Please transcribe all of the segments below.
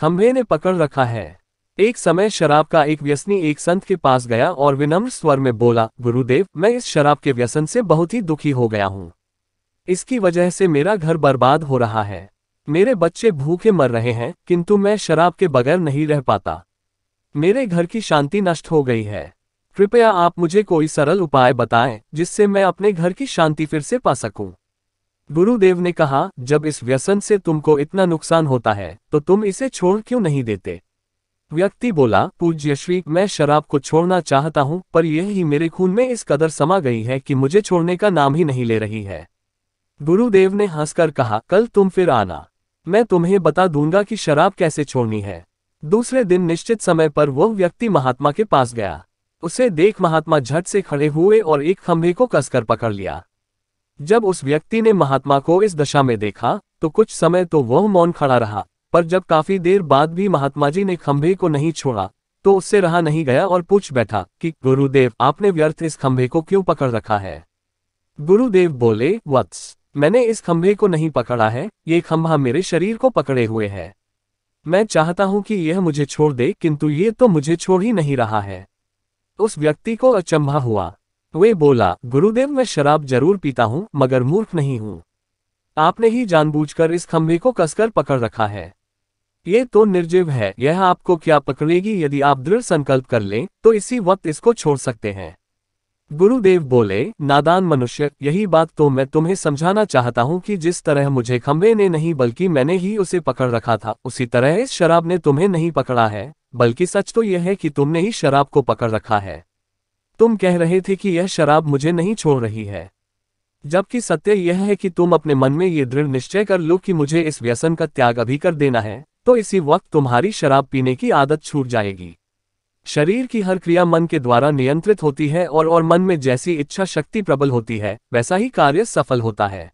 खंभे ने पकड़ रखा है एक समय शराब का एक व्यसनी एक संत के पास गया और विनम्र स्वर में बोला गुरुदेव मैं इस शराब के व्यसन से बहुत ही दुखी हो गया हूँ इसकी वजह से मेरा घर बर्बाद हो रहा है मेरे बच्चे भूखे मर रहे हैं किंतु मैं शराब के बगैर नहीं रह पाता मेरे घर की शांति नष्ट हो गई है कृपया आप मुझे कोई सरल उपाय बताएं जिससे मैं अपने घर की शांति फिर से पा सकूं। गुरुदेव ने कहा जब इस व्यसन से तुमको इतना नुकसान होता है तो तुम इसे छोड़ क्यों नहीं देते व्यक्ति बोला पूज्य श्री मैं शराब को छोड़ना चाहता हूँ पर यह ही मेरे खून में इस कदर समा गई है कि मुझे छोड़ने का नाम ही नहीं ले रही है गुरुदेव ने हंसकर कहा कल तुम फिर आना मैं तुम्हें बता दूंगा कि शराब कैसे छोड़नी है दूसरे दिन निश्चित समय पर वह व्यक्ति महात्मा के पास गया उसे देख महात्मा झट से खड़े हुए और एक खंभे को कसकर पकड़ लिया जब उस व्यक्ति ने महात्मा को इस दशा में देखा तो कुछ समय तो वह मौन खड़ा रहा पर जब काफी देर बाद भी महात्मा जी ने खंभे को नहीं छोड़ा तो उससे रहा नहीं गया और पूछ बैठा कि गुरुदेव आपने व्यर्थ इस खंभे को क्यों पकड़ रखा है गुरुदेव बोले वत्स मैंने इस खंभे को नहीं पकड़ा है ये खंभा मेरे शरीर को पकड़े हुए है मैं चाहता हूं कि यह मुझे छोड़ दे किंतु ये तो मुझे छोड़ ही नहीं रहा है उस व्यक्ति को अचंभा हुआ वे बोला गुरुदेव मैं शराब जरूर पीता हूँ मगर मूर्ख नहीं हूँ आपने ही जानबूझकर इस खम्भे को कसकर पकड़ रखा है ये तो निर्जीव है यह आपको क्या पकड़ेगी यदि आप दृढ़ संकल्प कर लें तो इसी वक्त इसको छोड़ सकते हैं गुरुदेव बोले नादान मनुष्य यही बात तो मैं तुम्हें समझाना चाहता हूँ कि जिस तरह मुझे खम्भे ने नहीं बल्कि मैंने ही उसे पकड़ रखा था उसी तरह इस शराब ने तुम्हें नहीं पकड़ा है बल्कि सच तो यह है कि तुमने ही शराब को पकड़ रखा है तुम कह रहे थे कि यह शराब मुझे नहीं छोड़ रही है जबकि सत्य यह है कि तुम अपने मन में ये दृढ़ निश्चय कर लो कि मुझे इस व्यसन का त्याग अभी कर देना है तो इसी वक्त तुम्हारी शराब पीने की आदत छूट जाएगी शरीर की हर क्रिया मन के द्वारा नियंत्रित होती है और और मन में जैसी इच्छा शक्ति प्रबल होती है वैसा ही कार्य सफल होता है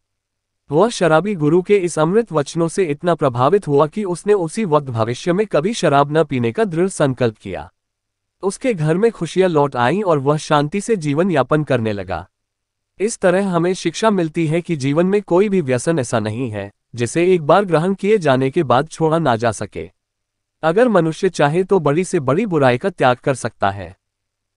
वह शराबी गुरु के इस अमृत वचनों से इतना प्रभावित हुआ कि उसने उसी वक्त भविष्य में कभी शराब न पीने का दृढ़ संकल्प किया उसके घर में खुशियां लौट आईं और वह शांति से जीवन यापन करने लगा इस तरह हमें शिक्षा मिलती है कि जीवन में कोई भी व्यसन ऐसा नहीं है जिसे एक बार ग्रहण किए जाने के बाद छोड़ा ना जा सके अगर मनुष्य चाहे तो बड़ी से बड़ी बुराई का त्याग कर सकता है